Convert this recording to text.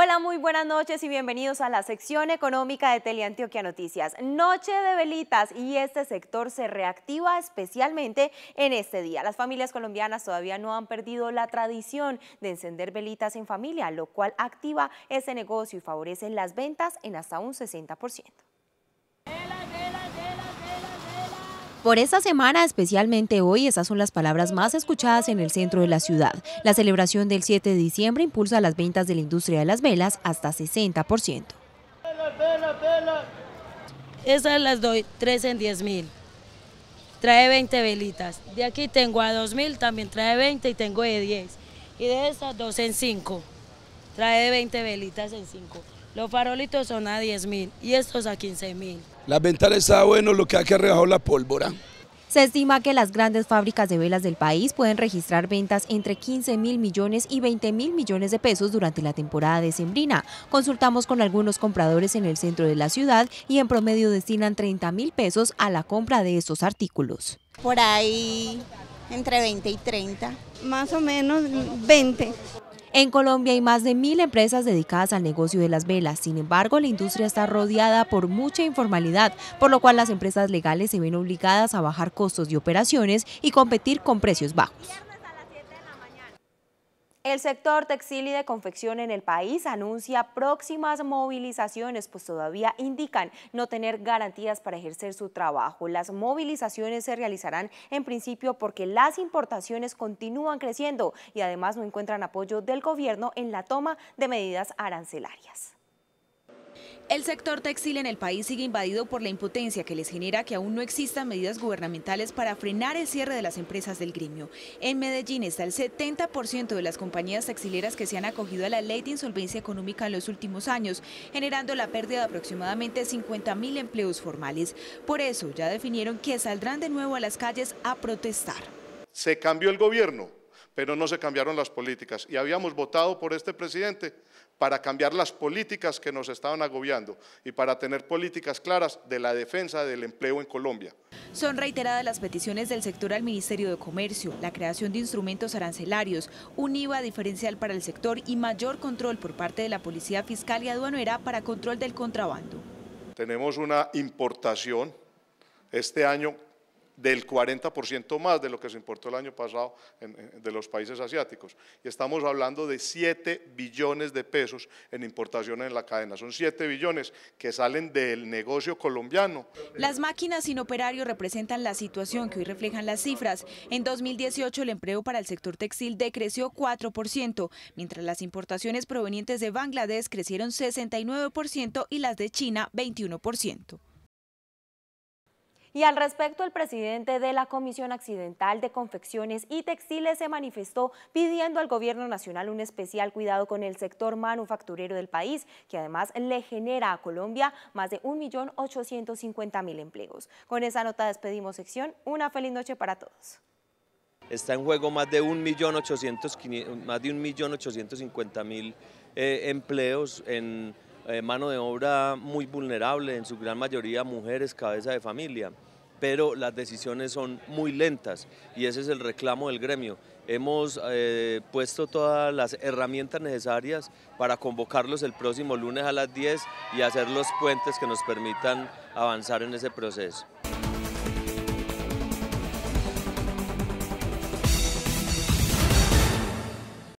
Hola, muy buenas noches y bienvenidos a la sección económica de Teleantioquia Noticias. Noche de velitas y este sector se reactiva especialmente en este día. Las familias colombianas todavía no han perdido la tradición de encender velitas en familia, lo cual activa ese negocio y favorece las ventas en hasta un 60%. Por esta semana, especialmente hoy, esas son las palabras más escuchadas en el centro de la ciudad. La celebración del 7 de diciembre impulsa las ventas de la industria de las velas hasta 60%. Velas, velas, Esas las doy 3 en 10 mil. Trae 20 velitas. De aquí tengo a 2 mil, también trae 20 y tengo de 10. Y de esas 2 en 5. Trae 20 velitas en 5. Los farolitos son a 10 mil y estos a 15 mil. La ventana está bueno, lo que ha que la pólvora. Se estima que las grandes fábricas de velas del país pueden registrar ventas entre 15 mil millones y 20 mil millones de pesos durante la temporada decembrina. Consultamos con algunos compradores en el centro de la ciudad y en promedio destinan 30 mil pesos a la compra de estos artículos. Por ahí entre 20 y 30. Más o menos 20. En Colombia hay más de mil empresas dedicadas al negocio de las velas. Sin embargo, la industria está rodeada por mucha informalidad, por lo cual las empresas legales se ven obligadas a bajar costos de operaciones y competir con precios bajos. El sector textil y de confección en el país anuncia próximas movilizaciones, pues todavía indican no tener garantías para ejercer su trabajo. Las movilizaciones se realizarán en principio porque las importaciones continúan creciendo y además no encuentran apoyo del gobierno en la toma de medidas arancelarias. El sector textil en el país sigue invadido por la impotencia que les genera que aún no existan medidas gubernamentales para frenar el cierre de las empresas del gremio. En Medellín está el 70% de las compañías textileras que se han acogido a la ley de insolvencia económica en los últimos años, generando la pérdida de aproximadamente 50.000 empleos formales. Por eso ya definieron que saldrán de nuevo a las calles a protestar. Se cambió el gobierno, pero no se cambiaron las políticas. Y habíamos votado por este presidente para cambiar las políticas que nos estaban agobiando y para tener políticas claras de la defensa del empleo en Colombia. Son reiteradas las peticiones del sector al Ministerio de Comercio, la creación de instrumentos arancelarios, un IVA diferencial para el sector y mayor control por parte de la Policía Fiscal y Aduanera para control del contrabando. Tenemos una importación este año del 40% más de lo que se importó el año pasado de los países asiáticos. Y estamos hablando de 7 billones de pesos en importaciones en la cadena. Son 7 billones que salen del negocio colombiano. Las máquinas sin operario representan la situación que hoy reflejan las cifras. En 2018 el empleo para el sector textil decreció 4%, mientras las importaciones provenientes de Bangladesh crecieron 69% y las de China 21%. Y al respecto, el presidente de la Comisión Accidental de Confecciones y Textiles se manifestó pidiendo al gobierno nacional un especial cuidado con el sector manufacturero del país, que además le genera a Colombia más de 1.850.000 empleos. Con esa nota despedimos sección. Una feliz noche para todos. Está en juego más de 1.850.000 más de eh, empleos en eh, mano de obra muy vulnerable, en su gran mayoría mujeres, cabeza de familia, pero las decisiones son muy lentas y ese es el reclamo del gremio. Hemos eh, puesto todas las herramientas necesarias para convocarlos el próximo lunes a las 10 y hacer los puentes que nos permitan avanzar en ese proceso.